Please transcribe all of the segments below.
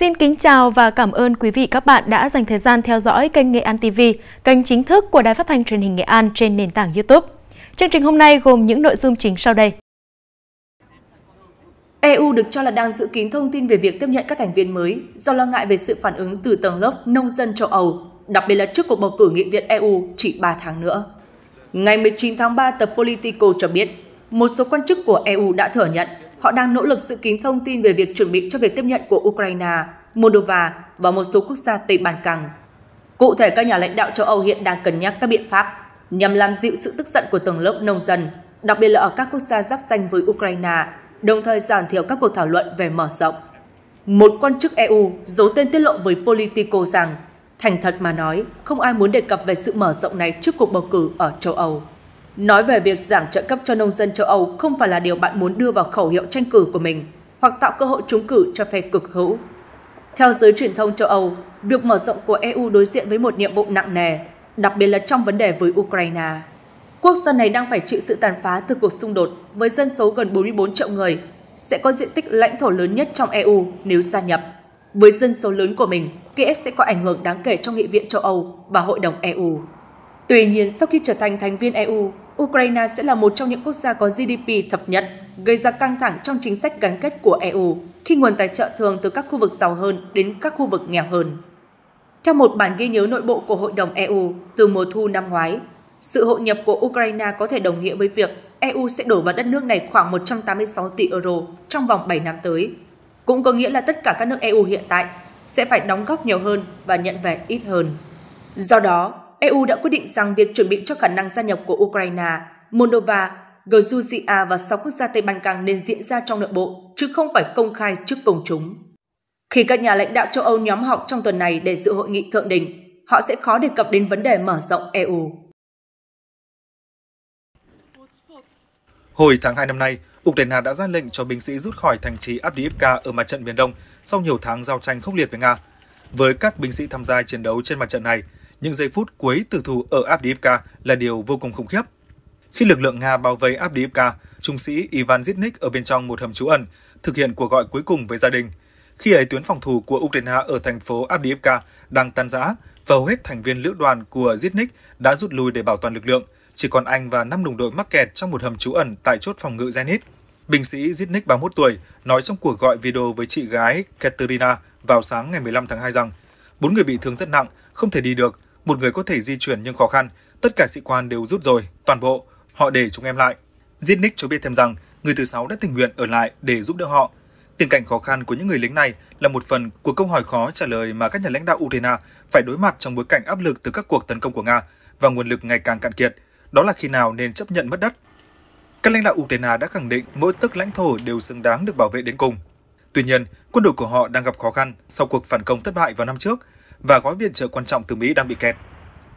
Xin kính chào và cảm ơn quý vị các bạn đã dành thời gian theo dõi kênh Nghệ An TV, kênh chính thức của Đài Phát thanh Truyền hình Nghệ An trên nền tảng YouTube. Chương trình hôm nay gồm những nội dung chính sau đây. EU được cho là đang dự kín thông tin về việc tiếp nhận các thành viên mới do lo ngại về sự phản ứng từ tầng lớp nông dân châu Âu, đặc biệt là trước cuộc bầu cử nghị viện EU chỉ 3 tháng nữa. Ngày 19 tháng 3, tờ Politico cho biết, một số quan chức của EU đã thừa nhận họ đang nỗ lực dự kín thông tin về việc chuẩn bị cho việc tiếp nhận của Ukraine Moldova và một số quốc gia Tây Ban Căng. Cụ thể, các nhà lãnh đạo châu Âu hiện đang cân nhắc các biện pháp nhằm làm dịu sự tức giận của tầng lớp nông dân, đặc biệt là ở các quốc gia giáp danh với Ukraine, đồng thời giảm thiểu các cuộc thảo luận về mở rộng. Một quan chức EU giấu tên tiết lộ với Politico rằng, thành thật mà nói, không ai muốn đề cập về sự mở rộng này trước cuộc bầu cử ở châu Âu. Nói về việc giảm trợ cấp cho nông dân châu Âu không phải là điều bạn muốn đưa vào khẩu hiệu tranh cử của mình hoặc tạo cơ hội trúng cử cho phe cực hữu. Theo giới truyền thông châu Âu, việc mở rộng của EU đối diện với một nhiệm vụ nặng nề, đặc biệt là trong vấn đề với Ukraine. Quốc gia này đang phải chịu sự tàn phá từ cuộc xung đột với dân số gần 44 triệu người, sẽ có diện tích lãnh thổ lớn nhất trong EU nếu gia nhập. Với dân số lớn của mình, Kiev sẽ có ảnh hưởng đáng kể trong Nghị viện châu Âu và Hội đồng EU. Tuy nhiên, sau khi trở thành thành viên EU, Ukraine sẽ là một trong những quốc gia có GDP thấp nhất, gây ra căng thẳng trong chính sách gắn kết của EU khi nguồn tài trợ thường từ các khu vực giàu hơn đến các khu vực nghèo hơn. Theo một bản ghi nhớ nội bộ của Hội đồng EU từ mùa thu năm ngoái, sự hội nhập của Ukraine có thể đồng nghĩa với việc EU sẽ đổ vào đất nước này khoảng 186 tỷ euro trong vòng 7 năm tới. Cũng có nghĩa là tất cả các nước EU hiện tại sẽ phải đóng góp nhiều hơn và nhận về ít hơn. Do đó, EU đã quyết định rằng việc chuẩn bị cho khả năng gia nhập của Ukraine, Moldova Georgia và 6 quốc gia Tây Ban Căng nên diễn ra trong nội bộ, chứ không phải công khai trước công chúng. Khi các nhà lãnh đạo châu Âu nhóm họp trong tuần này để dự hội nghị thượng đỉnh, họ sẽ khó đề cập đến vấn đề mở rộng EU. Hồi tháng 2 năm nay, Ukraine đã ra lệnh cho binh sĩ rút khỏi thành trì Avdiivka ở mặt trận miền Đông sau nhiều tháng giao tranh khốc liệt với Nga. Với các binh sĩ tham gia chiến đấu trên mặt trận này, những giây phút cuối tử thủ ở Avdiivka là điều vô cùng khủng khiếp – khi lực lượng Nga bao vây Abdiivka, trung sĩ Ivan Zitnik ở bên trong một hầm trú ẩn, thực hiện cuộc gọi cuối cùng với gia đình. Khi ấy tuyến phòng thủ của Ukraine ở thành phố Abdiivka đang tan rã và hầu hết thành viên lữ đoàn của Zitnik đã rút lui để bảo toàn lực lượng. Chỉ còn anh và 5 đồng đội mắc kẹt trong một hầm trú ẩn tại chốt phòng ngự Zenit. Binh sĩ Zitnik 31 tuổi nói trong cuộc gọi video với chị gái Katerina vào sáng ngày 15 tháng 2 rằng bốn người bị thương rất nặng, không thể đi được, một người có thể di chuyển nhưng khó khăn, tất cả sĩ quan đều rút rồi, toàn bộ, họ để chúng em lại. Giết Nick cho biết thêm rằng, người thứ sáu đã tình nguyện ở lại để giúp đỡ họ. Tình cảnh khó khăn của những người lính này là một phần của câu hỏi khó trả lời mà các nhà lãnh đạo Ukraine phải đối mặt trong bối cảnh áp lực từ các cuộc tấn công của Nga và nguồn lực ngày càng cạn kiệt. Đó là khi nào nên chấp nhận mất đất. Các lãnh đạo Ukraine đã khẳng định mỗi tấc lãnh thổ đều xứng đáng được bảo vệ đến cùng. Tuy nhiên, quân đội của họ đang gặp khó khăn sau cuộc phản công thất bại vào năm trước và gói viện trợ quan trọng từ Mỹ đang bị kẹt.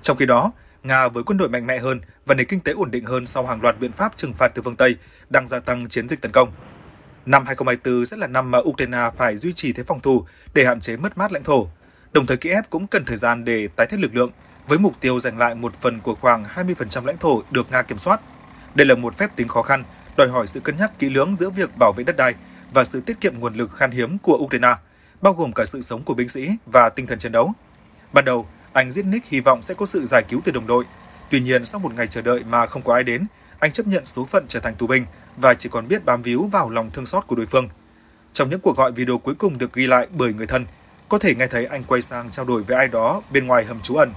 Trong khi đó, Nga với quân đội mạnh mẽ hơn và nền kinh tế ổn định hơn sau hàng loạt biện pháp trừng phạt từ phương Tây đang gia tăng chiến dịch tấn công. Năm 2024 sẽ là năm mà Ukraine phải duy trì thế phòng thủ để hạn chế mất mát lãnh thổ. Đồng thời Kiev cũng cần thời gian để tái thiết lực lượng với mục tiêu giành lại một phần của khoảng 20% lãnh thổ được Nga kiểm soát. Đây là một phép tính khó khăn, đòi hỏi sự cân nhắc kỹ lưỡng giữa việc bảo vệ đất đai và sự tiết kiệm nguồn lực khan hiếm của Ukraine, bao gồm cả sự sống của binh sĩ và tinh thần chiến đấu. Ban đầu, anh giết Nick hy vọng sẽ có sự giải cứu từ đồng đội. Tuy nhiên sau một ngày chờ đợi mà không có ai đến, anh chấp nhận số phận trở thành tù binh và chỉ còn biết bám víu vào lòng thương xót của đối phương. Trong những cuộc gọi video cuối cùng được ghi lại bởi người thân, có thể nghe thấy anh quay sang trao đổi với ai đó bên ngoài hầm trú ẩn.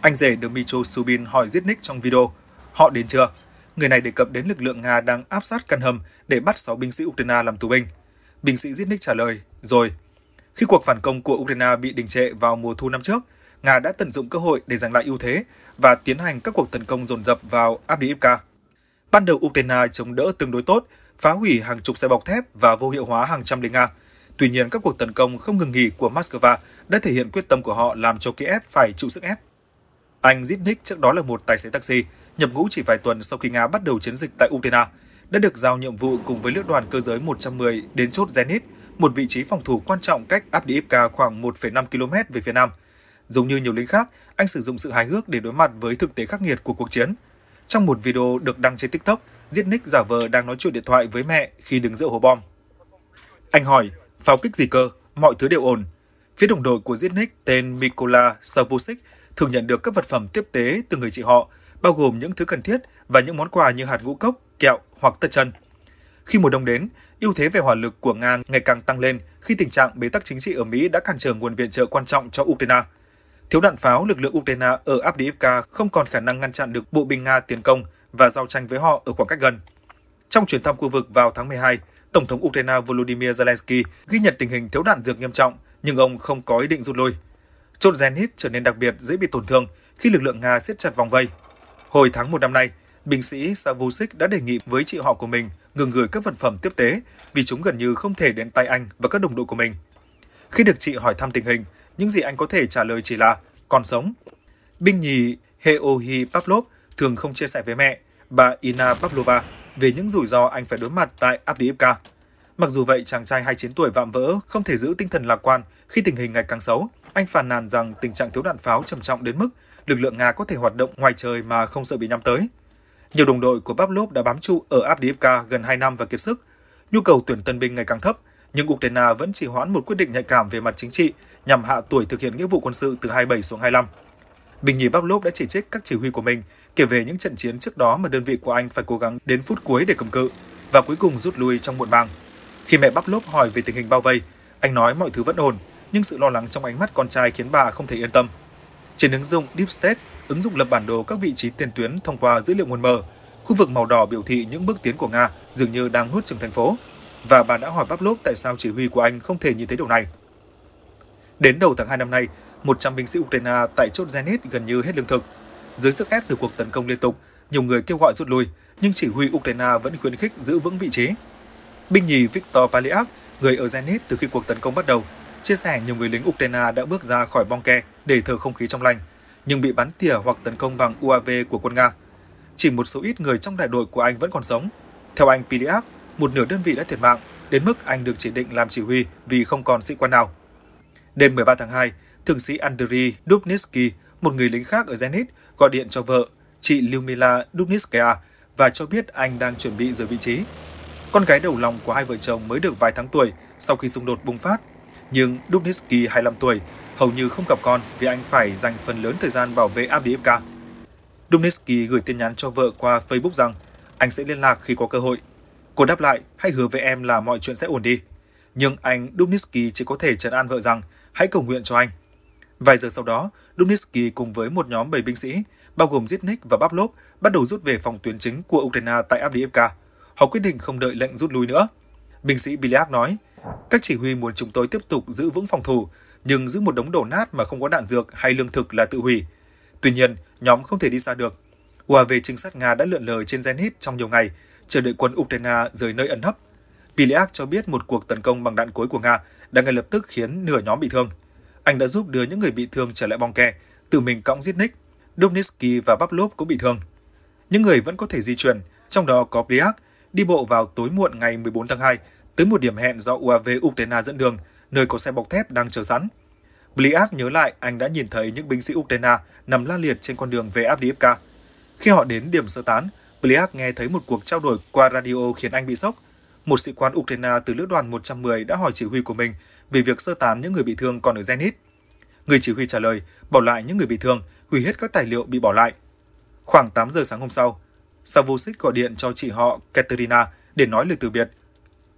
Anh rể được Micho Subin hỏi giết Nick trong video, họ đến chưa? Người này đề cập đến lực lượng Nga đang áp sát căn hầm để bắt 6 binh sĩ Ukraine làm tù binh. Binh sĩ giết Nick trả lời, rồi. Khi cuộc phản công của Ukraine bị đình trệ vào mùa thu năm trước, Nga đã tận dụng cơ hội để giành lại ưu thế và tiến hành các cuộc tấn công dồn dập vào Avdiivka. Ban đầu Ukraine chống đỡ tương đối tốt, phá hủy hàng chục xe bọc thép và vô hiệu hóa hàng trăm lính Nga. Tuy nhiên, các cuộc tấn công không ngừng nghỉ của Moscow đã thể hiện quyết tâm của họ làm cho Kiev phải chịu sức ép. Anh Zitnik trước đó là một tài xế taxi, nhập ngũ chỉ vài tuần sau khi Nga bắt đầu chiến dịch tại Ukraine, đã được giao nhiệm vụ cùng với lữ đoàn cơ giới 110 đến chốt Zenit, một vị trí phòng thủ quan trọng cách Abdiivka khoảng 1,5 km về phía nam – Giống như nhiều lính khác, anh sử dụng sự hài hước để đối mặt với thực tế khắc nghiệt của cuộc chiến. Trong một video được đăng trên TikTok, Diết Nick giả vờ đang nói chuyện điện thoại với mẹ khi đứng giữa hố bom. Anh hỏi, pháo kích gì cơ, mọi thứ đều ổn. Phía đồng đội của Diết Nick tên Mikola Savosic thường nhận được các vật phẩm tiếp tế từ người chị họ, bao gồm những thứ cần thiết và những món quà như hạt ngũ cốc, kẹo hoặc tất chân. Khi mùa đông đến, ưu thế về hỏa lực của Nga ngày càng tăng lên khi tình trạng bế tắc chính trị ở Mỹ đã cản trở nguồn viện trợ quan trọng cho Ukraine. Thiếu đạn pháo, lực lượng Ukraine ở Abdiivka không còn khả năng ngăn chặn được bộ binh Nga tiến công và giao tranh với họ ở khoảng cách gần. Trong chuyến thăm khu vực vào tháng 12, Tổng thống Ukraine Volodymyr Zelensky ghi nhận tình hình thiếu đạn dược nghiêm trọng, nhưng ông không có ý định rút lui. Chốt Zenit trở nên đặc biệt dễ bị tổn thương khi lực lượng Nga siết chặt vòng vây. Hồi tháng 1 năm nay, binh sĩ Savusik đã đề nghị với chị họ của mình ngừng gửi các vật phẩm tiếp tế vì chúng gần như không thể đến tay anh và các đồng đội của mình. Khi được chị hỏi thăm tình hình, những gì anh có thể trả lời chỉ là còn sống. Binh nhì Heohi Pavlov thường không chia sẻ với mẹ, bà Ina Pavlova, về những rủi ro anh phải đối mặt tại Abdiivka. Mặc dù vậy, chàng trai 29 tuổi vạm vỡ không thể giữ tinh thần lạc quan khi tình hình ngày càng xấu. Anh phàn nàn rằng tình trạng thiếu đạn pháo trầm trọng đến mức lực lượng Nga có thể hoạt động ngoài trời mà không sợ bị nhắm tới. Nhiều đồng đội của Pavlov đã bám trụ ở Abdiivka gần 2 năm và kiệt sức. Nhu cầu tuyển tân binh ngày càng thấp, nhưng Ukraine vẫn chỉ hoãn một quyết định nhạy cảm về mặt chính trị nhằm hạ tuổi thực hiện nghĩa vụ quân sự từ 27 xuống 25. Bình Nhì Bác Lốp đã chỉ trích các chỉ huy của mình, kể về những trận chiến trước đó mà đơn vị của anh phải cố gắng đến phút cuối để cầm cự và cuối cùng rút lui trong muộn màng. Khi mẹ Bác Lốp hỏi về tình hình bao vây, anh nói mọi thứ vẫn ổn, nhưng sự lo lắng trong ánh mắt con trai khiến bà không thể yên tâm. Trên ứng dụng Deep State, ứng dụng lập bản đồ các vị trí tiền tuyến thông qua dữ liệu nguồn mở, khu vực màu đỏ biểu thị những bước tiến của Nga dường như đang nuốt chừng thành phố. Và bà đã hỏi Bác Lốp tại sao chỉ huy của anh không thể nhìn thấy điều này. Đến đầu tháng 2 năm nay, 100 binh sĩ Ukraine tại chốt Zenit gần như hết lương thực. Dưới sức ép từ cuộc tấn công liên tục, nhiều người kêu gọi rút lui, nhưng chỉ huy Ukraine vẫn khuyến khích giữ vững vị trí. Binh nhì Viktor Paliak, người ở Zenit từ khi cuộc tấn công bắt đầu, chia sẻ nhiều người lính Ukraine đã bước ra khỏi bong ke để thở không khí trong lành, nhưng bị bắn tỉa hoặc tấn công bằng UAV của quân Nga. Chỉ một số ít người trong đại đội của anh vẫn còn sống. Theo anh Piliak, một nửa đơn vị đã thiệt mạng, đến mức anh được chỉ định làm chỉ huy vì không còn sĩ quan nào. Đêm 13 tháng 2, thượng sĩ Andriy Dubnitsky, một người lính khác ở Zenit, gọi điện cho vợ, chị Lyumila Dubnitskaya, và cho biết anh đang chuẩn bị rời vị trí. Con gái đầu lòng của hai vợ chồng mới được vài tháng tuổi sau khi xung đột bùng phát. Nhưng Dubnitsky 25 tuổi hầu như không gặp con vì anh phải dành phần lớn thời gian bảo vệ Abdiivka. Dubnitsky gửi tin nhắn cho vợ qua Facebook rằng anh sẽ liên lạc khi có cơ hội. Cô đáp lại, hãy hứa với em là mọi chuyện sẽ ổn đi. Nhưng anh Dubnitsky chỉ có thể trấn an vợ rằng hãy cầu nguyện cho anh. Vài giờ sau đó, Dubnitsky cùng với một nhóm 7 binh sĩ, bao gồm Zitnik và Pavlov, bắt đầu rút về phòng tuyến chính của Ukraine tại Avdiivka. Họ quyết định không đợi lệnh rút lui nữa. Binh sĩ Biliak nói, các chỉ huy muốn chúng tôi tiếp tục giữ vững phòng thủ, nhưng giữ một đống đổ nát mà không có đạn dược hay lương thực là tự hủy. Tuy nhiên, nhóm không thể đi xa được. về trinh sát Nga đã lượn lờ trên Zenit trong nhiều ngày, chờ đợi quân Ukraine rời nơi ẩn hấp. Piliak cho biết một cuộc tấn công bằng đạn cối của Nga đã ngay lập tức khiến nửa nhóm bị thương. Anh đã giúp đưa những người bị thương trở lại bong ke, tự mình cõng giết Nick. Domnitsky và Pavlov cũng bị thương. Những người vẫn có thể di chuyển, trong đó có Pliak, đi bộ vào tối muộn ngày 14 tháng 2 tới một điểm hẹn do UAV Ukraine dẫn đường, nơi có xe bọc thép đang chờ sẵn. Bliak nhớ lại anh đã nhìn thấy những binh sĩ Ukraine nằm la liệt trên con đường về Avdiivka. Khi họ đến điểm sơ tán, Bliak nghe thấy một cuộc trao đổi qua radio khiến anh bị sốc một sĩ quan Ukraine từ lữ đoàn 110 đã hỏi chỉ huy của mình về việc sơ tán những người bị thương còn ở Zenit. Người chỉ huy trả lời bỏ lại những người bị thương, hủy hết các tài liệu bị bỏ lại. Khoảng 8 giờ sáng hôm sau, Savosik gọi điện cho chị họ Katerina để nói lời từ biệt.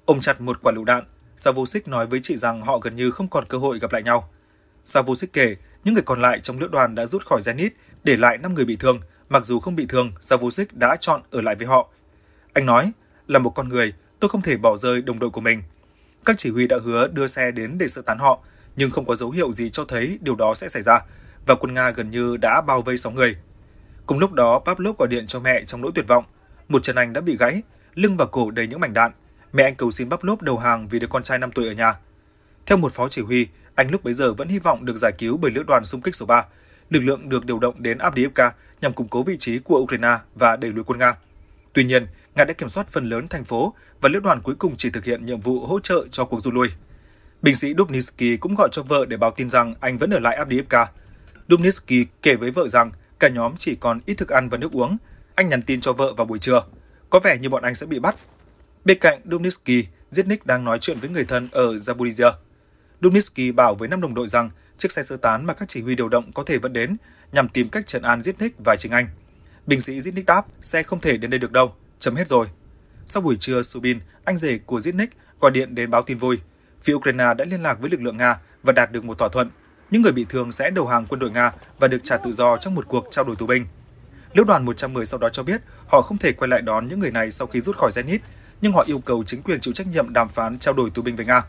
Ông chặt một quả lựu đạn, Savosik nói với chị rằng họ gần như không còn cơ hội gặp lại nhau. Savosik kể những người còn lại trong lữ đoàn đã rút khỏi Zenit, để lại 5 người bị thương. Mặc dù không bị thương, Savosik đã chọn ở lại với họ. Anh nói, là một con người, tôi không thể bỏ rơi đồng đội của mình. Các chỉ huy đã hứa đưa xe đến để sơ tán họ, nhưng không có dấu hiệu gì cho thấy điều đó sẽ xảy ra, và quân Nga gần như đã bao vây 6 người. Cùng lúc đó, Pavlov gọi điện cho mẹ trong nỗi tuyệt vọng. Một chân anh đã bị gãy, lưng và cổ đầy những mảnh đạn. Mẹ anh cầu xin Pavlov đầu hàng vì đứa con trai 5 tuổi ở nhà. Theo một phó chỉ huy, anh lúc bấy giờ vẫn hy vọng được giải cứu bởi lữ đoàn xung kích số 3. Lực lượng được điều động đến Abdiivka nhằm củng cố vị trí của Ukraine và đẩy lùi quân Nga. Tuy nhiên, Nga đã kiểm soát phần lớn thành phố và lữ đoàn cuối cùng chỉ thực hiện nhiệm vụ hỗ trợ cho cuộc rút lui. Binh sĩ Dubnitsky cũng gọi cho vợ để báo tin rằng anh vẫn ở lại Abdiivka. Dubnitsky kể với vợ rằng cả nhóm chỉ còn ít thức ăn và nước uống. Anh nhắn tin cho vợ vào buổi trưa. Có vẻ như bọn anh sẽ bị bắt. Bên cạnh Dubnitsky, Zitnik đang nói chuyện với người thân ở Zaporizhia. Dubnitsky bảo với năm đồng đội rằng chiếc xe sơ tán mà các chỉ huy điều động có thể vẫn đến nhằm tìm cách trấn an Zitnik và chính anh. Binh sĩ Zitnik đáp, xe không thể đến đây được đâu, chấm hết rồi. Sau buổi trưa, Subin, anh rể của Zitnik, gọi điện đến báo tin vui. Phía Ukraine đã liên lạc với lực lượng Nga và đạt được một thỏa thuận. Những người bị thương sẽ đầu hàng quân đội Nga và được trả tự do trong một cuộc trao đổi tù binh. Lữ đoàn 110 sau đó cho biết họ không thể quay lại đón những người này sau khi rút khỏi Zenit, nhưng họ yêu cầu chính quyền chịu trách nhiệm đàm phán trao đổi tù binh với Nga.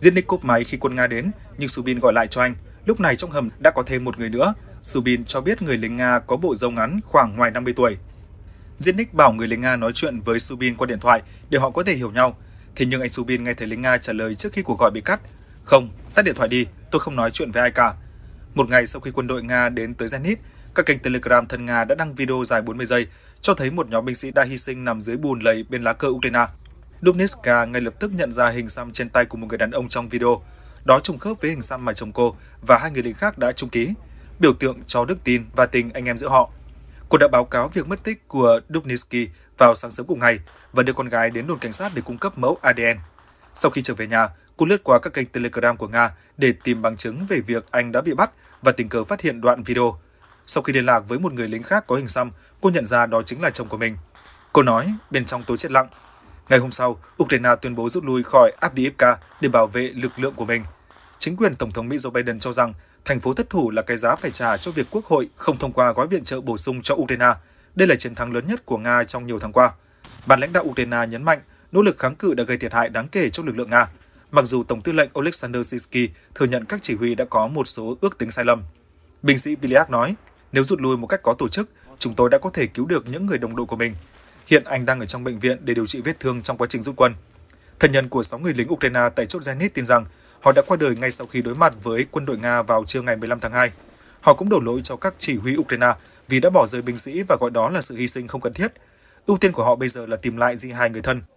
Zinnik cúp máy khi quân Nga đến, nhưng Subin gọi lại cho anh. Lúc này trong hầm đã có thêm một người nữa. Subin cho biết người lính Nga có bộ râu ngắn khoảng ngoài 50 tuổi. Zinnik bảo người lính Nga nói chuyện với Subin qua điện thoại để họ có thể hiểu nhau. Thế nhưng anh Subin nghe thấy lính Nga trả lời trước khi cuộc gọi bị cắt. Không, tắt điện thoại đi, tôi không nói chuyện với ai cả. Một ngày sau khi quân đội Nga đến tới Zenit, các kênh Telegram thân Nga đã đăng video dài 40 giây cho thấy một nhóm binh sĩ đã hy sinh nằm dưới bùn lầy bên lá cờ Ukraine. Dubniska ngay lập tức nhận ra hình xăm trên tay của một người đàn ông trong video. Đó trùng khớp với hình xăm mà chồng cô và hai người lính khác đã chung ký, biểu tượng cho đức tin và tình anh em giữa họ. Cô đã báo cáo việc mất tích của Dubnisky vào sáng sớm cùng ngày và đưa con gái đến đồn cảnh sát để cung cấp mẫu ADN. Sau khi trở về nhà, cô lướt qua các kênh Telegram của Nga để tìm bằng chứng về việc anh đã bị bắt và tình cờ phát hiện đoạn video. Sau khi liên lạc với một người lính khác có hình xăm, cô nhận ra đó chính là chồng của mình. Cô nói, bên trong tối chết lặng. Ngày hôm sau, Ukraine tuyên bố rút lui khỏi Avdiivka để bảo vệ lực lượng của mình. Chính quyền Tổng thống Mỹ Joe Biden cho rằng thành phố thất thủ là cái giá phải trả cho việc Quốc hội không thông qua gói viện trợ bổ sung cho Ukraine. Đây là chiến thắng lớn nhất của Nga trong nhiều tháng qua. Bản lãnh đạo Ukraine nhấn mạnh, nỗ lực kháng cự đã gây thiệt hại đáng kể cho lực lượng Nga, mặc dù Tổng tư lệnh Oleksandr Sisky thừa nhận các chỉ huy đã có một số ước tính sai lầm. Binh sĩ Biliak nói, nếu rút lui một cách có tổ chức, chúng tôi đã có thể cứu được những người đồng đội của mình. Hiện anh đang ở trong bệnh viện để điều trị vết thương trong quá trình rút quân. Thân nhân của 6 người lính Ukraine tại chốt Zenit tin rằng Họ đã qua đời ngay sau khi đối mặt với quân đội Nga vào trưa ngày 15 tháng 2. Họ cũng đổ lỗi cho các chỉ huy Ukraine vì đã bỏ rơi binh sĩ và gọi đó là sự hy sinh không cần thiết. Ưu tiên của họ bây giờ là tìm lại di hài người thân.